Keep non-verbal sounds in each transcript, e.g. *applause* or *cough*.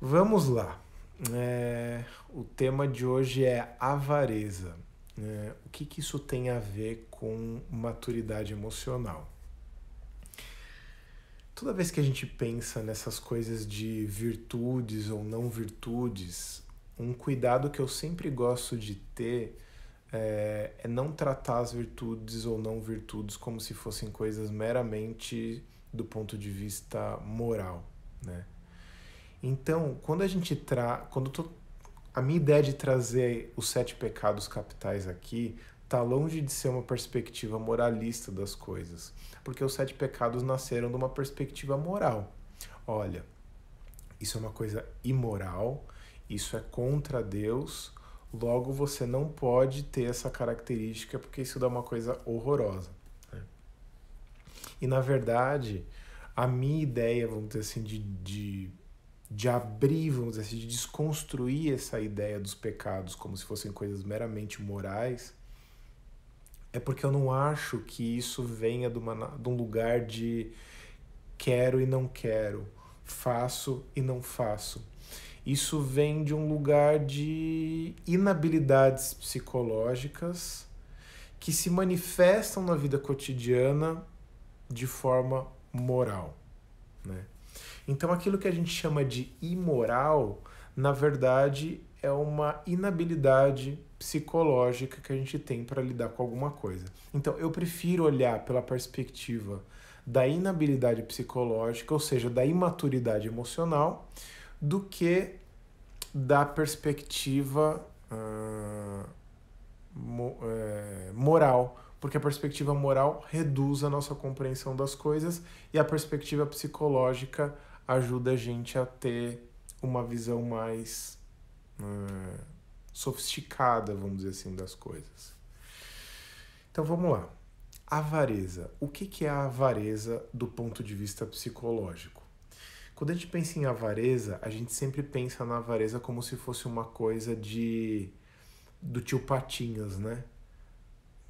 Vamos lá. É, o tema de hoje é avareza. É, o que, que isso tem a ver com maturidade emocional? Toda vez que a gente pensa nessas coisas de virtudes ou não virtudes, um cuidado que eu sempre gosto de ter é, é não tratar as virtudes ou não virtudes como se fossem coisas meramente do ponto de vista moral, né? Então, quando a gente traz. Quando tô... A minha ideia de trazer os sete pecados capitais aqui tá longe de ser uma perspectiva moralista das coisas. Porque os sete pecados nasceram de uma perspectiva moral. Olha, isso é uma coisa imoral, isso é contra Deus, logo você não pode ter essa característica porque isso dá uma coisa horrorosa. Né? E na verdade, a minha ideia, vamos dizer assim, de, de de abrir, vamos dizer assim, de desconstruir essa ideia dos pecados como se fossem coisas meramente morais, é porque eu não acho que isso venha de, uma, de um lugar de quero e não quero, faço e não faço. Isso vem de um lugar de inabilidades psicológicas que se manifestam na vida cotidiana de forma moral, né? Então aquilo que a gente chama de imoral, na verdade, é uma inabilidade psicológica que a gente tem para lidar com alguma coisa. Então eu prefiro olhar pela perspectiva da inabilidade psicológica, ou seja, da imaturidade emocional, do que da perspectiva uh, mo, é, moral, porque a perspectiva moral reduz a nossa compreensão das coisas e a perspectiva psicológica ajuda a gente a ter uma visão mais é, sofisticada, vamos dizer assim, das coisas. Então vamos lá. Avareza. O que, que é a avareza do ponto de vista psicológico? Quando a gente pensa em avareza, a gente sempre pensa na avareza como se fosse uma coisa de do tio Patinhas, né?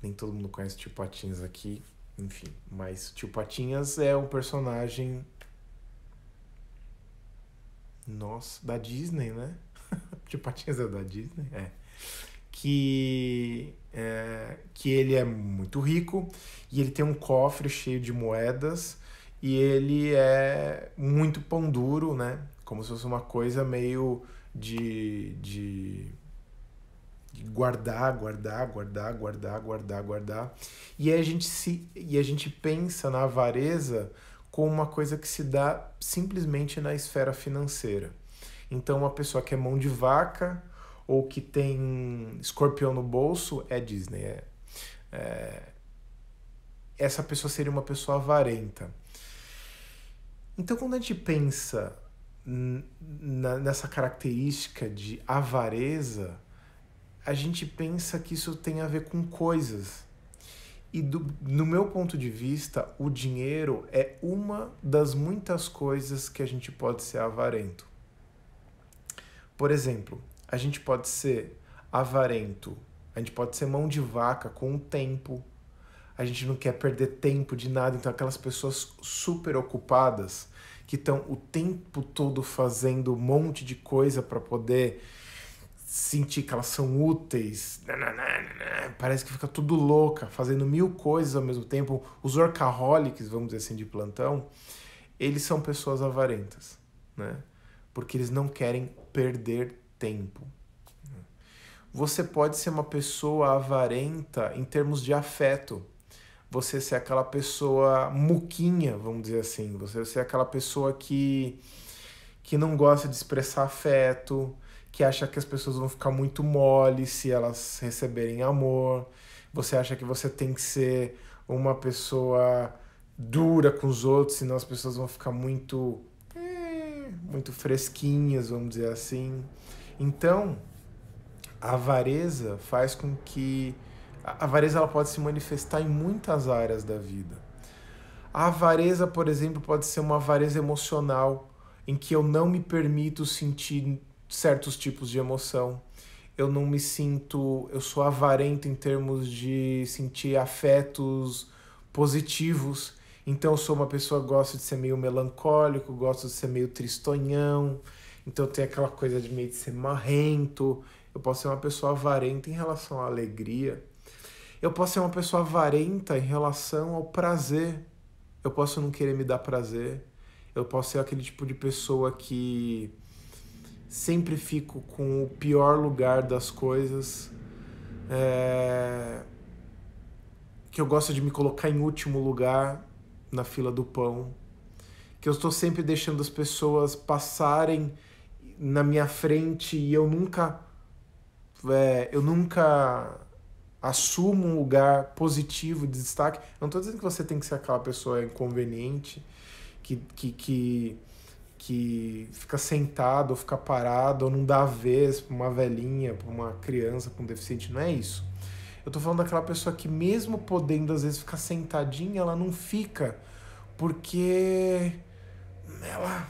Nem todo mundo conhece o tio Patinhas aqui, enfim, mas tio Patinhas é um personagem nossa, da Disney, né? de *laughs* patins é da Disney, é. Que, é, que ele é muito rico e ele tem um cofre cheio de moedas e ele é muito pão duro, né? Como se fosse uma coisa meio de, de, de guardar, guardar, guardar, guardar, guardar, guardar. E a gente se e a gente pensa na avareza com uma coisa que se dá simplesmente na esfera financeira. Então, uma pessoa que é mão de vaca ou que tem escorpião no bolso é Disney. É, é, essa pessoa seria uma pessoa avarenta. Então, quando a gente pensa nessa característica de avareza, a gente pensa que isso tem a ver com coisas, e do, no meu ponto de vista, o dinheiro é uma das muitas coisas que a gente pode ser avarento. Por exemplo, a gente pode ser avarento, a gente pode ser mão de vaca com o tempo. A gente não quer perder tempo de nada, então aquelas pessoas super ocupadas que estão o tempo todo fazendo um monte de coisa para poder sentir que elas são úteis, né, né, né, parece que fica tudo louca, fazendo mil coisas ao mesmo tempo. Os workaholics, vamos dizer assim, de plantão, eles são pessoas avarentas, né? Porque eles não querem perder tempo. Você pode ser uma pessoa avarenta em termos de afeto. Você ser aquela pessoa muquinha, vamos dizer assim. Você ser aquela pessoa que, que não gosta de expressar afeto, que acha que as pessoas vão ficar muito mole se elas receberem amor. Você acha que você tem que ser uma pessoa dura com os outros, senão as pessoas vão ficar muito eh, muito fresquinhas, vamos dizer assim. Então, a avareza faz com que a avareza ela pode se manifestar em muitas áreas da vida. A avareza, por exemplo, pode ser uma avareza emocional, em que eu não me permito sentir certos tipos de emoção. Eu não me sinto. Eu sou avarento em termos de sentir afetos positivos. Então, eu sou uma pessoa que gosta de ser meio melancólico, gosto de ser meio tristonhão. Então, tem aquela coisa de meio de ser marrento. Eu posso ser uma pessoa avarenta em relação à alegria. Eu posso ser uma pessoa avarenta em relação ao prazer. Eu posso não querer me dar prazer. Eu posso ser aquele tipo de pessoa que sempre fico com o pior lugar das coisas. É... Que eu gosto de me colocar em último lugar na fila do pão. Que eu estou sempre deixando as pessoas passarem na minha frente e eu nunca. É, eu nunca assumo um lugar positivo de destaque. Eu não estou dizendo que você tem que ser aquela pessoa inconveniente, que, que, que que fica sentado ou fica parado ou não dá a vez para uma velhinha, para uma criança com um deficiente, não é isso. Eu estou falando daquela pessoa que mesmo podendo às vezes ficar sentadinha, ela não fica porque ela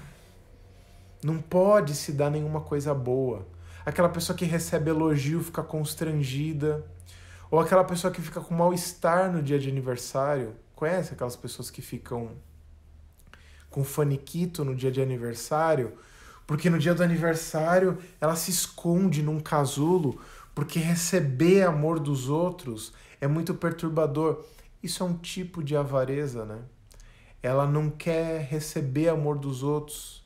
não pode se dar nenhuma coisa boa. Aquela pessoa que recebe elogio fica constrangida, ou aquela pessoa que fica com mal-estar no dia de aniversário. Conhece aquelas pessoas que ficam com faniquito no dia de aniversário, porque no dia do aniversário ela se esconde num casulo, porque receber amor dos outros é muito perturbador. Isso é um tipo de avareza, né? Ela não quer receber amor dos outros.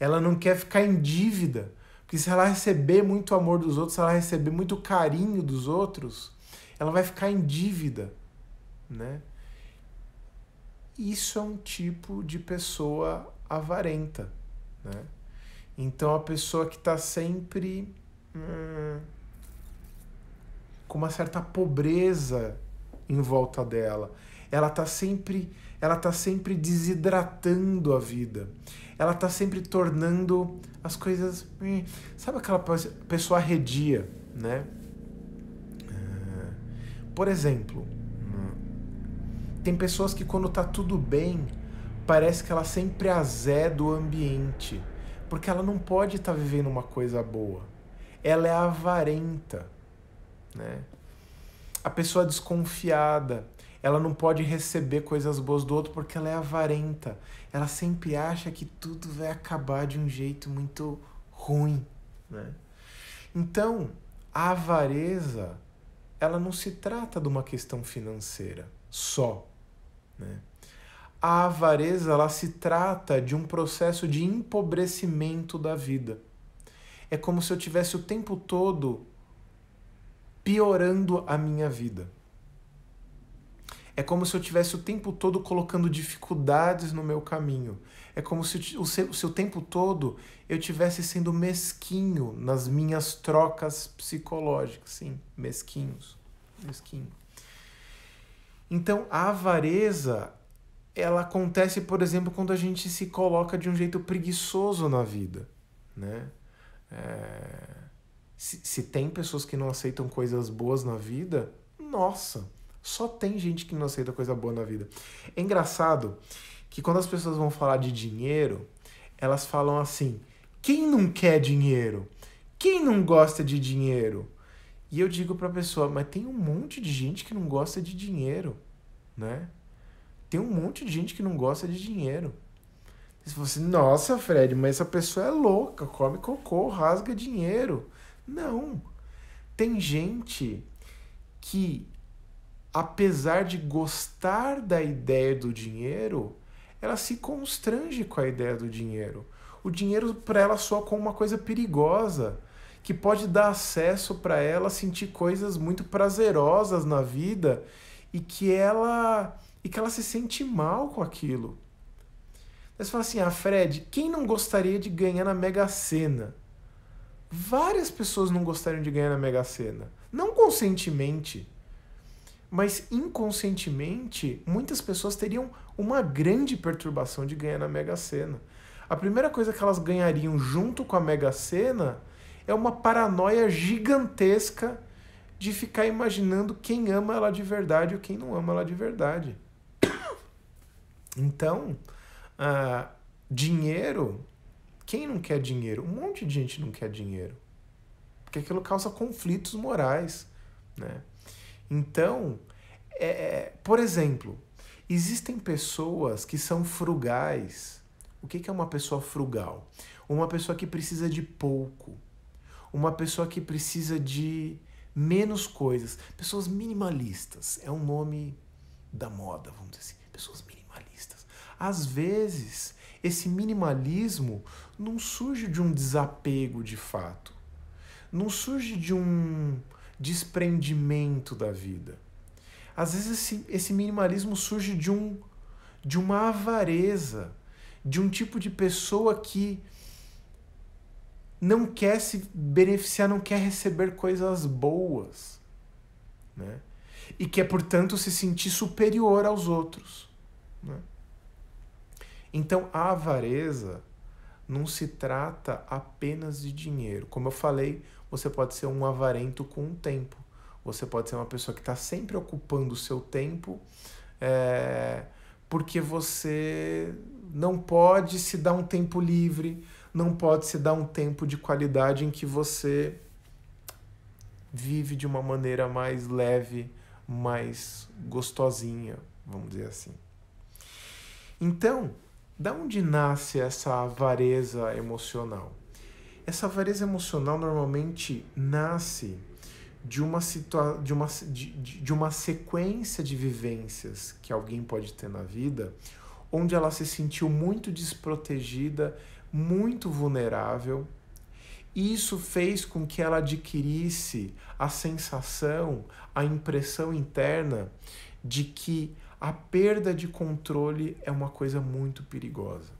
Ela não quer ficar em dívida. Porque se ela receber muito amor dos outros, se ela receber muito carinho dos outros, ela vai ficar em dívida, né? isso é um tipo de pessoa avarenta, né? Então a pessoa que está sempre hum, com uma certa pobreza em volta dela, ela está sempre, ela tá sempre desidratando a vida, ela está sempre tornando as coisas, hum, sabe aquela pessoa arredia, né? Ah, por exemplo, tem pessoas que quando tá tudo bem, parece que ela sempre azé do ambiente, porque ela não pode estar tá vivendo uma coisa boa. Ela é avarenta, né? A pessoa é desconfiada, ela não pode receber coisas boas do outro porque ela é avarenta. Ela sempre acha que tudo vai acabar de um jeito muito ruim, né? Então, a avareza, ela não se trata de uma questão financeira só. Né? A avareza ela se trata de um processo de empobrecimento da vida. É como se eu tivesse o tempo todo piorando a minha vida. É como se eu tivesse o tempo todo colocando dificuldades no meu caminho. É como se o seu, o seu tempo todo eu tivesse sendo mesquinho nas minhas trocas psicológicas. Sim, mesquinhos. Mesquinho. Então, a avareza, ela acontece, por exemplo, quando a gente se coloca de um jeito preguiçoso na vida, né? É... Se, se tem pessoas que não aceitam coisas boas na vida, nossa, só tem gente que não aceita coisa boa na vida. É engraçado que quando as pessoas vão falar de dinheiro, elas falam assim: quem não quer dinheiro? Quem não gosta de dinheiro? E eu digo para a pessoa, mas tem um monte de gente que não gosta de dinheiro, né? Tem um monte de gente que não gosta de dinheiro. se você, assim, nossa, Fred, mas essa pessoa é louca, come cocô, rasga dinheiro. Não. Tem gente que apesar de gostar da ideia do dinheiro, ela se constrange com a ideia do dinheiro. O dinheiro para ela soa como uma coisa perigosa que pode dar acesso para ela sentir coisas muito prazerosas na vida e que ela e que ela se sente mal com aquilo. Mas fala assim: "Ah, Fred, quem não gostaria de ganhar na Mega Sena?" Várias pessoas não gostariam de ganhar na Mega Sena, não conscientemente, mas inconscientemente, muitas pessoas teriam uma grande perturbação de ganhar na Mega Sena. A primeira coisa que elas ganhariam junto com a Mega Sena é uma paranoia gigantesca de ficar imaginando quem ama ela de verdade ou quem não ama ela de verdade. Então, ah, dinheiro, quem não quer dinheiro? Um monte de gente não quer dinheiro. Porque aquilo causa conflitos morais. Né? Então, é, é por exemplo, existem pessoas que são frugais. O que é uma pessoa frugal? Uma pessoa que precisa de pouco uma pessoa que precisa de menos coisas, pessoas minimalistas. É um nome da moda, vamos dizer assim, pessoas minimalistas. Às vezes, esse minimalismo não surge de um desapego de fato, não surge de um desprendimento da vida. Às vezes esse, esse minimalismo surge de um de uma avareza, de um tipo de pessoa que não quer se beneficiar, não quer receber coisas boas, né? E quer, portanto, se sentir superior aos outros, né? Então, a avareza não se trata apenas de dinheiro. Como eu falei, você pode ser um avarento com o tempo. Você pode ser uma pessoa que está sempre ocupando o seu tempo é, porque você não pode se dar um tempo livre, não pode se dar um tempo de qualidade em que você vive de uma maneira mais leve, mais gostosinha, vamos dizer assim. Então, da onde nasce essa avareza emocional? Essa avareza emocional normalmente nasce de uma, situa de, uma, de, de uma sequência de vivências que alguém pode ter na vida, onde ela se sentiu muito desprotegida, muito vulnerável. Isso fez com que ela adquirisse a sensação, a impressão interna de que a perda de controle é uma coisa muito perigosa.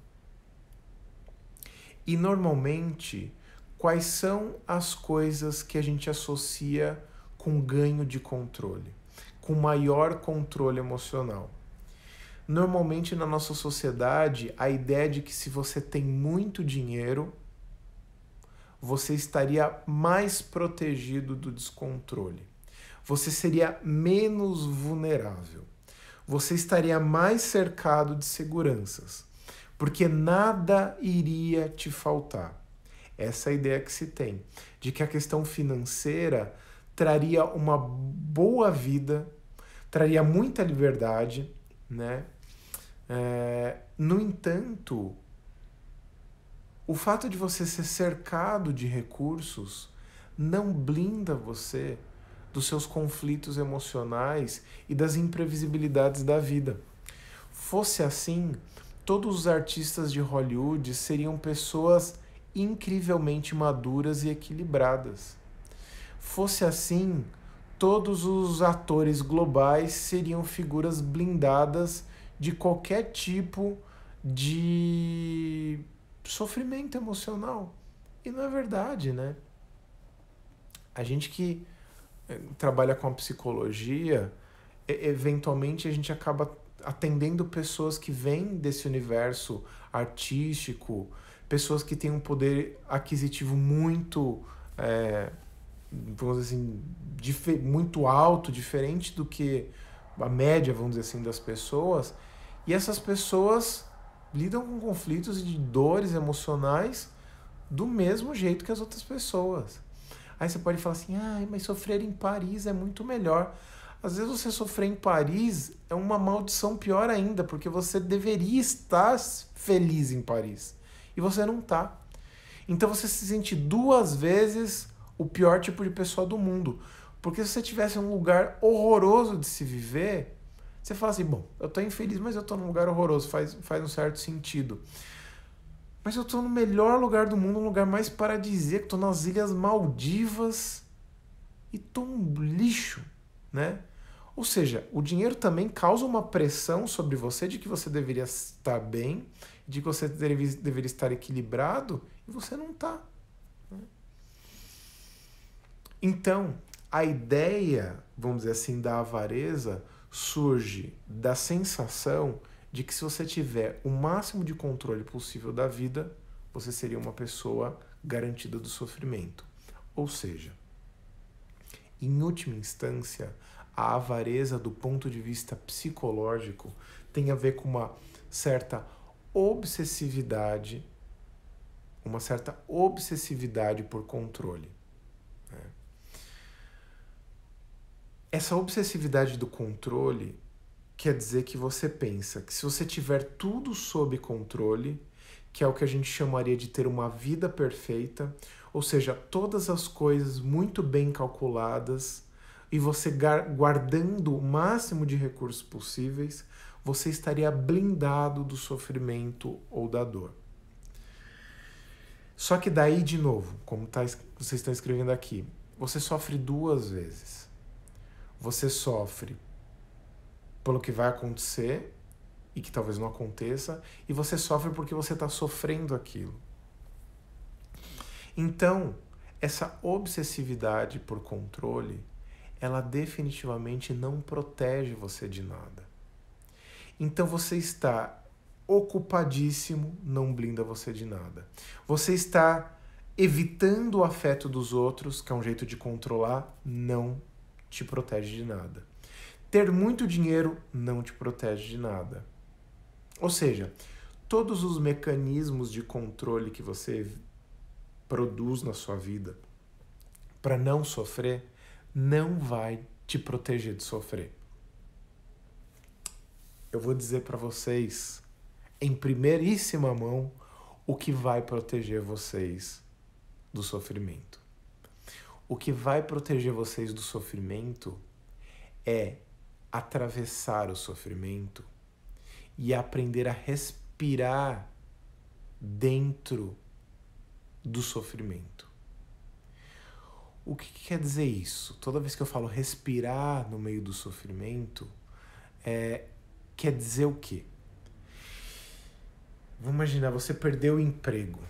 E normalmente, quais são as coisas que a gente associa com ganho de controle, com maior controle emocional? Normalmente na nossa sociedade, a ideia de que se você tem muito dinheiro, você estaria mais protegido do descontrole. Você seria menos vulnerável. Você estaria mais cercado de seguranças, porque nada iria te faltar. Essa é a ideia que se tem, de que a questão financeira traria uma boa vida, traria muita liberdade, né? É, no entanto, o fato de você ser cercado de recursos não blinda você dos seus conflitos emocionais e das imprevisibilidades da vida. Fosse assim, todos os artistas de Hollywood seriam pessoas incrivelmente maduras e equilibradas. Fosse assim, todos os atores globais seriam figuras blindadas de qualquer tipo de sofrimento emocional. E não é verdade, né? A gente que eh, trabalha com a psicologia, eventualmente a gente acaba atendendo pessoas que vêm desse universo artístico, pessoas que têm um poder aquisitivo muito, é, vamos dizer assim, muito alto, diferente do que a média, vamos dizer assim, das pessoas. E essas pessoas lidam com conflitos e dores emocionais do mesmo jeito que as outras pessoas. Aí você pode falar assim: ah, mas sofrer em Paris é muito melhor. Às vezes você sofrer em Paris é uma maldição pior ainda, porque você deveria estar feliz em Paris e você não tá. Então você se sente duas vezes o pior tipo de pessoa do mundo. Porque se você tivesse um lugar horroroso de se viver, você fala assim, bom, eu tô infeliz, mas eu tô num lugar horroroso, faz, faz um certo sentido. Mas eu tô no melhor lugar do mundo, um lugar mais paradisíaco, tô nas Ilhas Maldivas e tô um lixo, né? Ou seja, o dinheiro também causa uma pressão sobre você de que você deveria estar bem, de que você deveria, deveria estar equilibrado e você não está. Né? Então, a ideia, vamos dizer assim, da avareza surge da sensação de que se você tiver o máximo de controle possível da vida, você seria uma pessoa garantida do sofrimento. Ou seja, em última instância, a avareza do ponto de vista psicológico tem a ver com uma certa obsessividade, uma certa obsessividade por controle. Essa obsessividade do controle quer dizer que você pensa que se você tiver tudo sob controle, que é o que a gente chamaria de ter uma vida perfeita, ou seja, todas as coisas muito bem calculadas e você guardando o máximo de recursos possíveis, você estaria blindado do sofrimento ou da dor. Só que daí, de novo, como tá, vocês estão escrevendo aqui, você sofre duas vezes você sofre pelo que vai acontecer e que talvez não aconteça, e você sofre porque você está sofrendo aquilo. Então, essa obsessividade por controle, ela definitivamente não protege você de nada. Então você está ocupadíssimo, não blinda você de nada. Você está evitando o afeto dos outros, que é um jeito de controlar, não te protege de nada. Ter muito dinheiro não te protege de nada. Ou seja, todos os mecanismos de controle que você produz na sua vida para não sofrer não vai te proteger de sofrer. Eu vou dizer para vocês em primeiríssima mão o que vai proteger vocês do sofrimento. O que vai proteger vocês do sofrimento é atravessar o sofrimento e aprender a respirar dentro do sofrimento. O que, que, quer dizer isso? Toda vez que eu falo respirar no meio do sofrimento, é, quer dizer o quê? Vamos imaginar, você perdeu o emprego,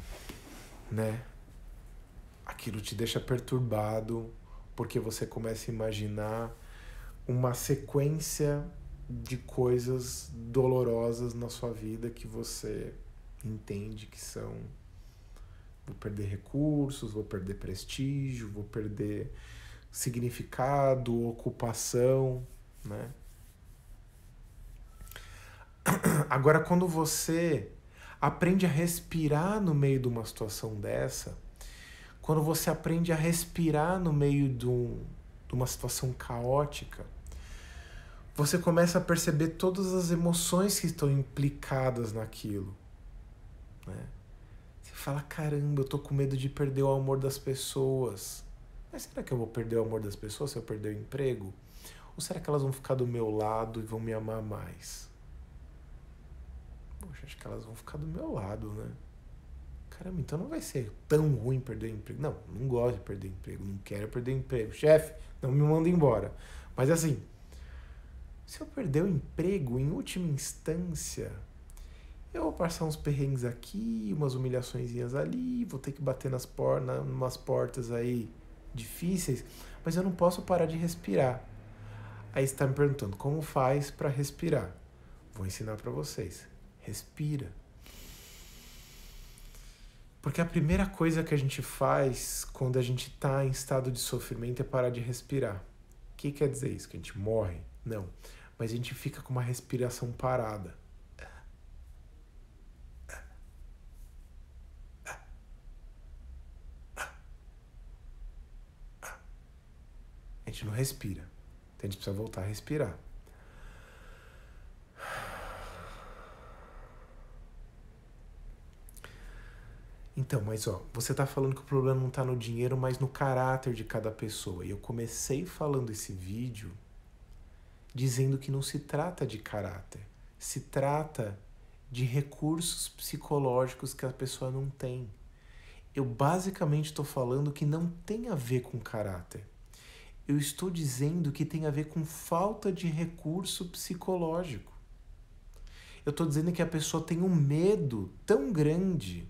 né? aquilo te deixa perturbado, porque você começa a imaginar uma sequência de coisas dolorosas na sua vida que você entende que são vou perder recursos, vou perder prestígio, vou perder significado, ocupação, né? *clears throat* Agora quando você aprende a respirar no meio de uma situação dessa, quando você aprende a respirar no meio de, um, de uma situação caótica, você começa a perceber todas as emoções que estão implicadas naquilo. Né? Você fala: caramba, eu tô com medo de perder o amor das pessoas. Mas será que eu vou perder o amor das pessoas se eu perder o emprego? Ou será que elas vão ficar do meu lado e vão me amar mais? Poxa, acho que elas vão ficar do meu lado, né? caramba, então não vai ser tão ruim perder emprego. Não, não gosto de perder emprego, não quero perder emprego. Chefe, não me manda embora. Mas assim, se eu perder o emprego, em última instância, eu vou passar uns perrengues aqui, umas humilhaçõezinhas ali, vou ter que bater nas por, na, umas portas aí difíceis, mas eu não posso parar de respirar. Aí está me perguntando como faz para respirar. Vou ensinar para vocês. Respira. Porque a primeira coisa que a gente faz quando a gente está em estado de sofrimento é parar de respirar. O que quer dizer isso? Que a gente morre? Não. Mas a gente fica com uma respiração parada. A gente não respira. Então a gente precisa voltar a respirar. Então, mas ó, você tá falando que o problema não tá no dinheiro, mas no caráter de cada pessoa. E eu comecei falando esse vídeo dizendo que não se trata de caráter, se trata de recursos psicológicos que a pessoa não tem. Eu basicamente estou falando que não tem a ver com caráter. Eu estou dizendo que tem a ver com falta de recurso psicológico. Eu estou dizendo que a pessoa tem um medo tão grande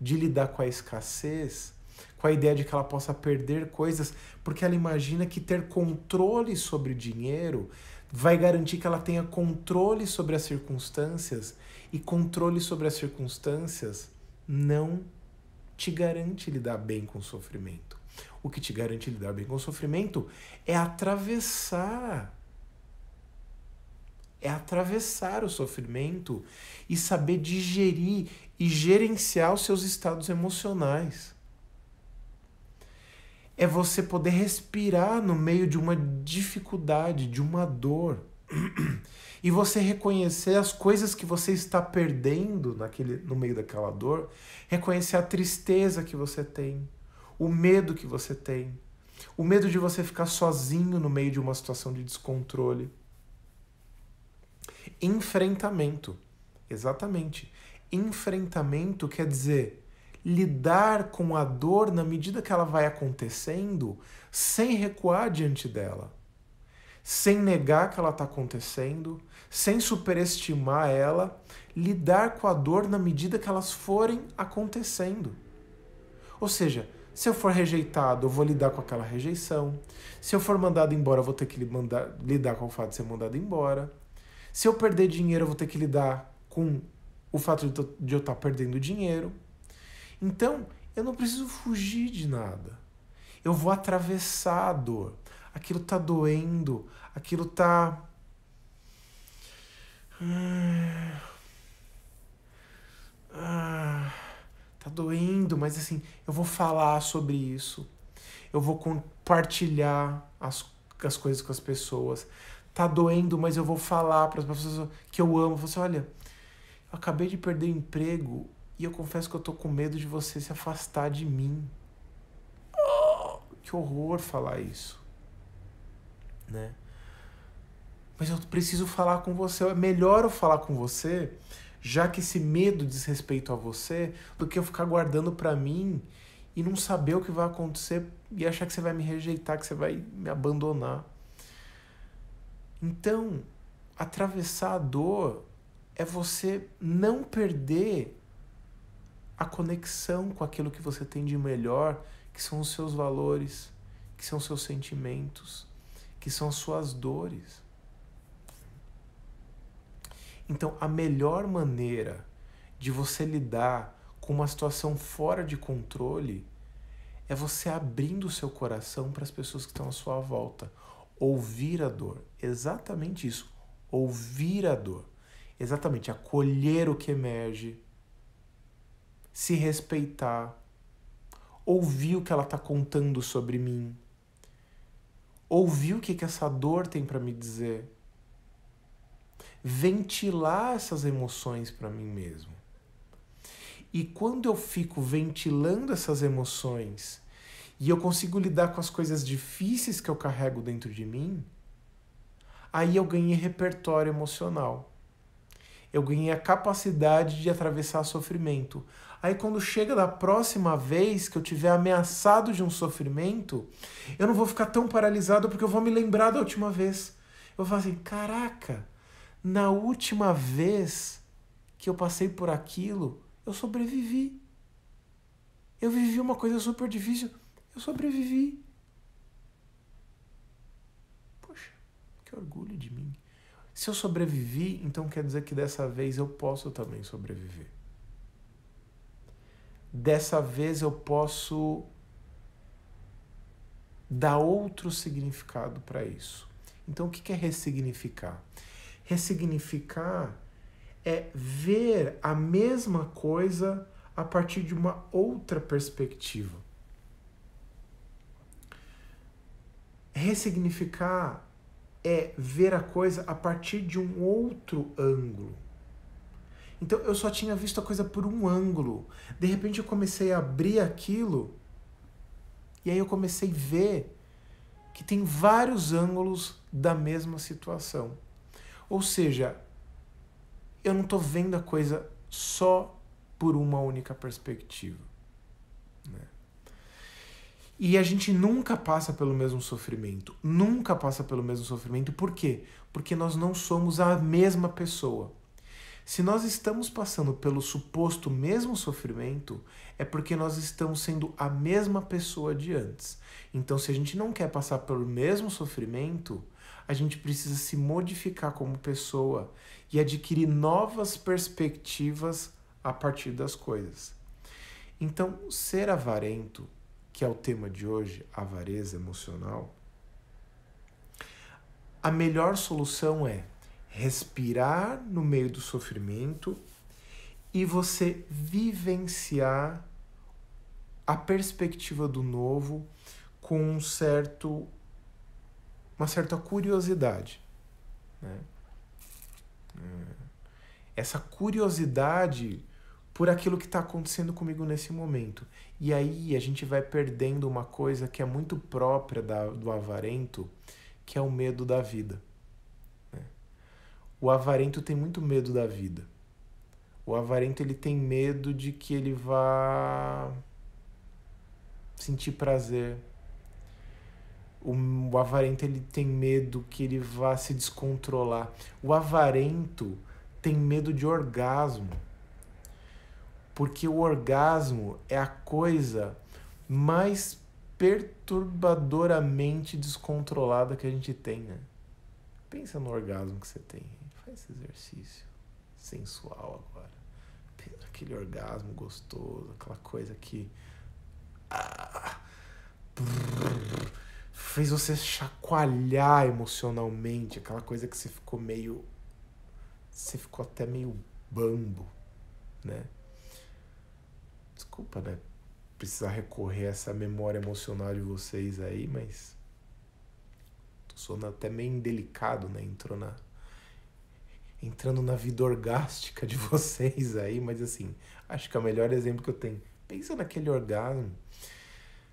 de lidar com a escassez, com a ideia de que ela possa perder coisas, porque ela imagina que ter controle sobre dinheiro vai garantir que ela tenha controle sobre as circunstâncias, e controle sobre as circunstâncias não te garante lidar bem com o sofrimento. O que te garante lidar bem com o sofrimento é atravessar é atravessar o sofrimento e saber digerir e gerenciar os seus estados emocionais. É você poder respirar no meio de uma dificuldade, de uma dor. *clears throat* E você reconhecer as coisas que você está perdendo naquele, no meio daquela dor, reconhecer a tristeza que você tem, o medo que você tem, o medo de você ficar sozinho no meio de uma situação de descontrole Enfrentamento. Exatamente. Enfrentamento quer dizer lidar com a dor na medida que ela vai acontecendo, sem recuar diante dela, sem negar que ela está acontecendo, sem superestimar ela, lidar com a dor na medida que elas forem acontecendo. Ou seja, se eu for rejeitado, eu vou lidar com aquela rejeição. Se eu for mandado embora, eu vou ter que mandar, lidar com o fato de ser mandado embora. Se eu perder dinheiro, eu vou ter que lidar com o fato de eu estar tá perdendo dinheiro. Então, eu não preciso fugir de nada. Eu vou atravessar a dor. Aquilo tá doendo, aquilo tá. está tá doendo, mas assim, eu vou falar sobre isso. Eu vou compartilhar as, as coisas com as pessoas tá doendo, mas eu vou falar para as pessoas que eu amo. Você assim, olha, eu acabei de perder o emprego e eu confesso que eu tô com medo de você se afastar de mim. Oh, que horror falar isso, né? Mas eu preciso falar com você. É melhor eu falar com você, já que esse medo diz respeito a você, do que eu ficar guardando para mim e não saber o que vai acontecer e achar que você vai me rejeitar, que você vai me abandonar. Então, atravessar a dor é você não perder a conexão com aquilo que você tem de melhor, que são os seus valores, que são os seus sentimentos, que são as suas dores. Então, a melhor maneira de você lidar com uma situação fora de controle é você abrindo o seu coração para as pessoas que estão à sua volta Ouvir a dor. Exatamente isso. Ouvir a dor. Exatamente. Acolher o que emerge. Se respeitar. Ouvir o que ela está contando sobre mim. Ouvir o que, que essa dor tem para me dizer. Ventilar essas emoções para mim mesmo. E quando eu fico ventilando essas emoções e eu consigo lidar com as coisas difíceis que eu carrego dentro de mim, aí eu ganhei repertório emocional. Eu ganhei a capacidade de atravessar sofrimento. Aí quando chega da próxima vez que eu tiver ameaçado de um sofrimento, eu não vou ficar tão paralisado porque eu vou me lembrar da última vez. Eu vou falar assim: "Caraca, na última vez que eu passei por aquilo, eu sobrevivi. Eu vivi uma coisa super difícil, eu sobrevivi. Poxa, que orgulho de mim. Se eu sobrevivi, então quer dizer que dessa vez eu posso também sobreviver. Dessa vez eu posso dar outro significado para isso. Então, o que é ressignificar? Ressignificar é ver a mesma coisa a partir de uma outra perspectiva. Ressignificar é ver a coisa a partir de um outro ângulo. Então eu só tinha visto a coisa por um ângulo. De repente eu comecei a abrir aquilo e aí eu comecei a ver que tem vários ângulos da mesma situação. Ou seja, eu não estou vendo a coisa só por uma única perspectiva. E a gente nunca passa pelo mesmo sofrimento. Nunca passa pelo mesmo sofrimento. Por quê? Porque nós não somos a mesma pessoa. Se nós estamos passando pelo suposto mesmo sofrimento, é porque nós estamos sendo a mesma pessoa de antes. Então, se a gente não quer passar pelo mesmo sofrimento, a gente precisa se modificar como pessoa e adquirir novas perspectivas a partir das coisas. Então, ser avarento que é o tema de hoje, avareza emocional, a melhor solução é respirar no meio do sofrimento e você vivenciar a perspectiva do novo com um certo uma certa curiosidade, né? É, essa curiosidade por aquilo que está acontecendo comigo nesse momento. E aí a gente vai perdendo uma coisa que é muito própria da, do avarento, que é o medo da vida. Né? O avarento tem muito medo da vida. O avarento ele tem medo de que ele vá sentir prazer. O, o avarento ele tem medo que ele vá se descontrolar. O avarento tem medo de orgasmo porque o orgasmo é a coisa mais perturbadoramente descontrolada que a gente tem, né? Pensa no orgasmo que você tem. Faz esse exercício sensual agora. Pensa aquele orgasmo gostoso, aquela coisa que ah, brrr, fez você chacoalhar emocionalmente, aquela coisa que você ficou meio você ficou até meio bambo, né? Desculpa, né? Precisar recorrer a essa memória emocional de vocês aí, mas. Tô soando até meio delicado né? Entrou na. Entrando na vida orgástica de *laughs* vocês aí, mas assim, acho que é o melhor exemplo que eu tenho. Pensa naquele orgasmo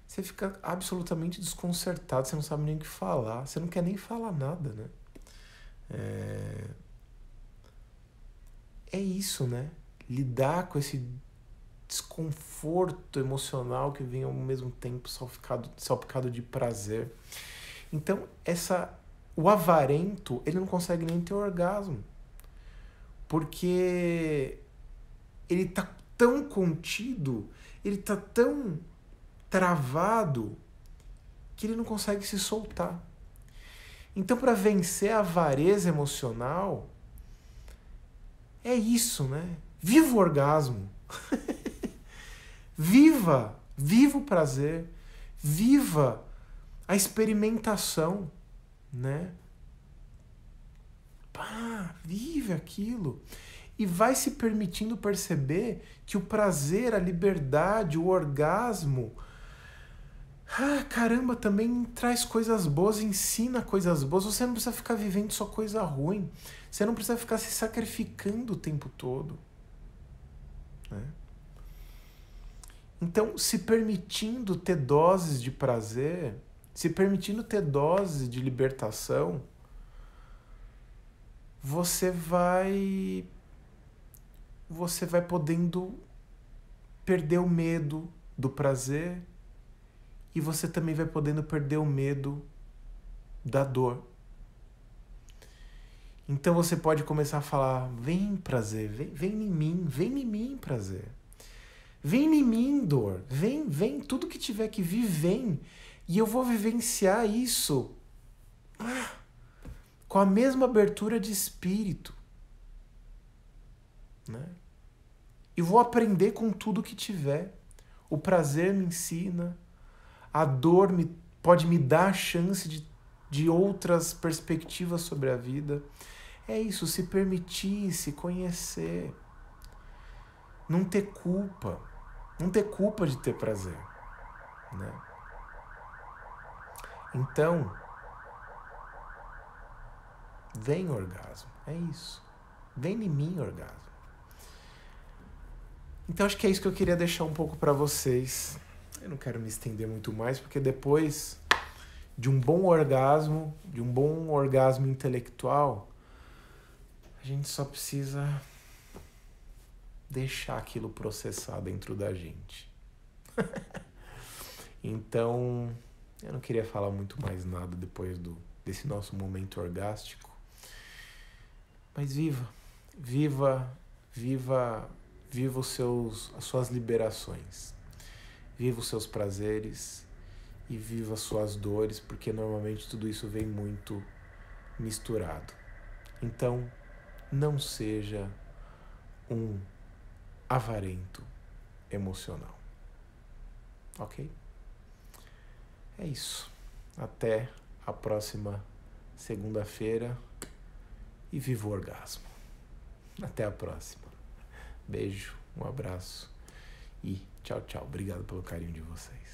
você fica absolutamente desconcertado, você não sabe nem o que falar, você não quer nem falar nada, né? É, é isso, né? Lidar com esse desconforto emocional que vem ao mesmo tempo salpicado, salpicado de prazer. Então, essa o avarento, ele não consegue nem ter orgasmo. Porque ele tá tão contido, ele tá tão travado que ele não consegue se soltar. Então, para vencer a avareza emocional, é isso, né? Viva o orgasmo! *laughs* Viva! Viva o prazer! Viva a experimentação, né? Pá, vive aquilo. E vai se permitindo perceber que o prazer, a liberdade, o orgasmo, ah, caramba, também traz coisas boas, ensina coisas boas. Você não precisa ficar vivendo só coisa ruim. Você não precisa ficar se sacrificando o tempo todo. Né? Então, se permitindo ter doses de prazer, se permitindo ter doses de libertação, você vai você vai podendo perder o medo do prazer e você também vai podendo perder o medo da dor. Então você pode começar a falar: "Vem prazer, vem, vem em mim, vem em mim prazer". Vem em mim, dor. Vem, vem, tudo que tiver que vir, vem. E eu vou vivenciar isso ah, com a mesma abertura de espírito. Né? E vou aprender com tudo que tiver. O prazer me ensina, a dor me, pode me dar a chance de, de outras perspectivas sobre a vida. É isso, se permitir, se conhecer não ter culpa, não ter culpa de ter prazer, né? Então, vem orgasmo, é isso. Vem em mim orgasmo. Então acho que é isso que eu queria deixar um pouco para vocês. Eu não quero me estender muito mais porque depois de um bom orgasmo, de um bom orgasmo intelectual, a gente só precisa deixar aquilo processar dentro da gente. *laughs* então, eu não queria falar muito mais nada depois do, desse nosso momento orgástico. Mas viva, viva, viva, viva os seus, as suas liberações. Viva os seus prazeres e viva as suas dores, porque normalmente tudo isso vem muito misturado. Então, não seja um avarento emocional. Ok? É isso. Até a próxima segunda-feira e viva o orgasmo. Até a próxima. Beijo, um abraço e tchau, tchau. Obrigado pelo carinho de vocês.